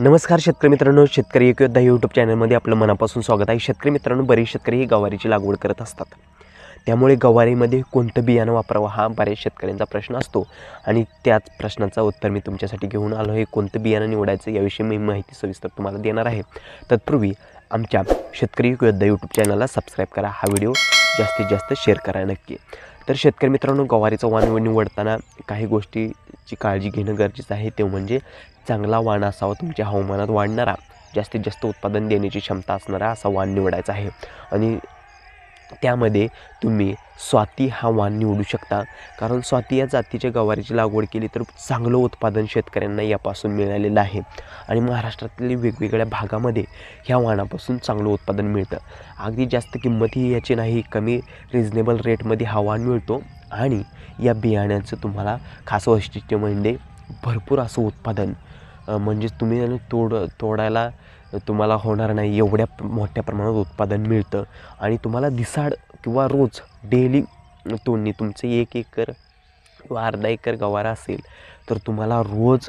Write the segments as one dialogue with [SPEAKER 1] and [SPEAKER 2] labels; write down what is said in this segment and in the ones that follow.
[SPEAKER 1] नमस्कार शेतकरी मित्रांनो शेतकरी एक योद्धा यूट्यूब चॅनलमध्ये आपलं मनापासून स्वागत आहे शेतकरी मित्रांनो बरेच शेतकरी हे गवारीची लागवड करत असतात त्यामुळे गवारीमध्ये कोणतं बियाणं वापरावं हा बऱ्याच शेतकऱ्यांचा प्रश्न असतो आणि त्याच प्रश्नाचं उत्तर मी तुमच्यासाठी घेऊन आलो आहे कोणतं बियाणं निवडायचं याविषयी मी माहिती सविस्तर तुम्हाला देणार आहे तत्पूर्वी आमच्या शेतकरी योद्धा यूट्यूब चॅनलला सबस्क्राईब करा हा व्हिडिओ जास्तीत जास्त शेअर करा नक्की तर शेतकरी मित्रांनो गवारीचं वाण निवडताना काही गोष्टीची काळजी घेणं गरजेचं आहे ते म्हणजे चांगला वाण असावा तुमच्या हवामानात वाढणारा जास्तीत जास्त उत्पादन देण्याची क्षमता असणारा असा वाण निवडायचा आहे आणि त्यामध्ये तुम्ही स्वाती हा वाण निवडू शकता कारण स्वाती या जातीच्या गवारीची लागवड केली तर चांगलं उत्पादन शेतकऱ्यांना यापासून मिळालेलं आहे आणि महाराष्ट्रातील वेगवेगळ्या भागामध्ये ह्या वाणापासून चांगलं उत्पादन मिळतं अगदी जास्त किंमतही याची नाही कमी रिजनेबल रेटमध्ये हा वाण मिळतो आणि या बियाण्याचं तुम्हाला खास वैशिष्ट्य म्हणजे भरपूर असं उत्पादन म्हणजेच तुम्ही तोड तोडायला तुम्हाला होणार नाही एवढ्या मोठ्या प्रमाणात उत्पादन मिळतं आणि तुम्हाला दिसाड किंवा रोज डेली तोडणी तुमचे एक एकर किंवा अर्धा एकर गवारा असेल तर तुम्हाला रोज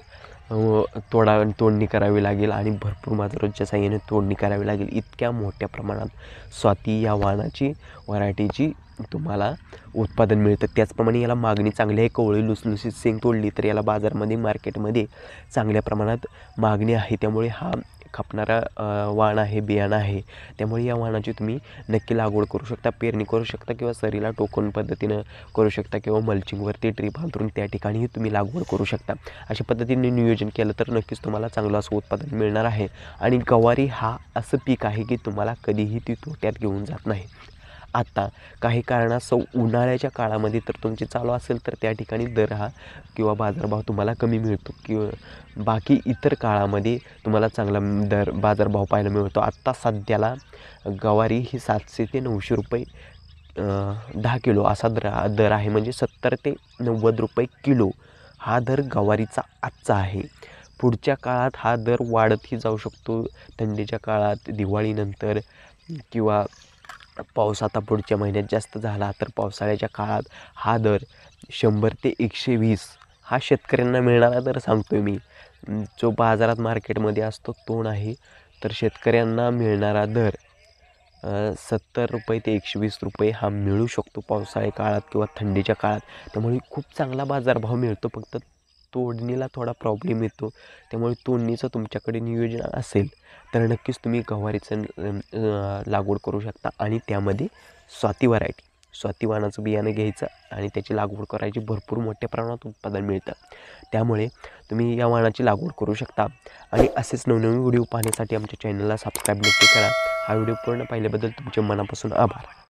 [SPEAKER 1] तोडा तोडणी करावी लागेल आणि भरपूर मात्र रोजच्या साह्याने तोडणी करावी लागेल इतक्या मोठ्या प्रमाणात स्वाती या वाहनाची व्हरायटीची तुम्हाला उत्पादन मिळतं त्याचप्रमाणे याला मागणी चांगली आहे कवळी लुसलुसीत सेंग तोडली तर याला बाजारमध्ये मार्केटमध्ये चांगल्या प्रमाणात मागणी आहे त्यामुळे हा खपणारा वाण आहे बियाणं आहे त्यामुळे या वाणाची तुम्ही नक्की लागवड करू शकता पेरणी करू शकता किंवा सरीला टोकन पद्धतीनं करू शकता किंवा मल्चिंगवरती ट्रीप बांधून त्या ठिकाणीही तुम्ही लागवड करू शकता अशा पद्धतीने नियोजन केलं तर नक्कीच तुम्हाला चांगलं असं उत्पादन मिळणार आहे आणि गवारी हा असं पीक आहे की तुम्हाला कधीही ती तोट्यात घेऊन जात नाही आता काही कारणास्तव उन्हाळ्याच्या काळामध्ये तर तुमची चालू असेल तर त्या ठिकाणी दर हा किंवा बाजारभाव तुम्हाला कमी मिळतो किंवा बाकी इतर काळामध्ये तुम्हाला चांगला दर बाजारभाव पाहायला मिळतो आत्ता सध्याला गवारी ही सातशे ते नऊशे रुपये दहा किलो असा दर दर आहे म्हणजे सत्तर ते नव्वद रुपये किलो हा दर गवारीचा आजचा आहे पुढच्या काळात हा दर वाढतही जाऊ शकतो थंडीच्या काळात दिवाळीनंतर किंवा पाऊस आता पुढच्या महिन्यात जास्त झाला तर पावसाळ्याच्या काळात हा दर शंभर ते एकशे वीस हा शेतकऱ्यांना मिळणारा दर सांगतो मी जो बाजारात मार्केटमध्ये असतो तो नाही तर शेतकऱ्यांना मिळणारा दर सत्तर रुपये ते एकशे वीस रुपये हा मिळू शकतो पावसाळ्या काळात किंवा थंडीच्या काळात त्यामुळे खूप चांगला बाजारभाव मिळतो फक्त तोडणीला थोडा प्रॉब्लेम येतो त्यामुळे तोडणीचं तुमच्याकडे नियोजन असेल तर नक्कीच तुम्ही गव्हारीचं लागवड करू शकता आणि त्यामध्ये स्वाती व्हरायटी स्वातीवानाचं बियाणं घ्यायचं आणि त्याची लागवड करायची भरपूर मोठ्या प्रमाणात उत्पादन मिळतं त्यामुळे तुम्ही या वाणाची लागवड करू शकता आणि असेच नवनवीन व्हिडिओ पाहण्यासाठी आमच्या चॅनलला सबस्क्राईब नक्की करा हा व्हिडिओ पूर्ण पाहिल्याबद्दल तुमचे मनापासून आभार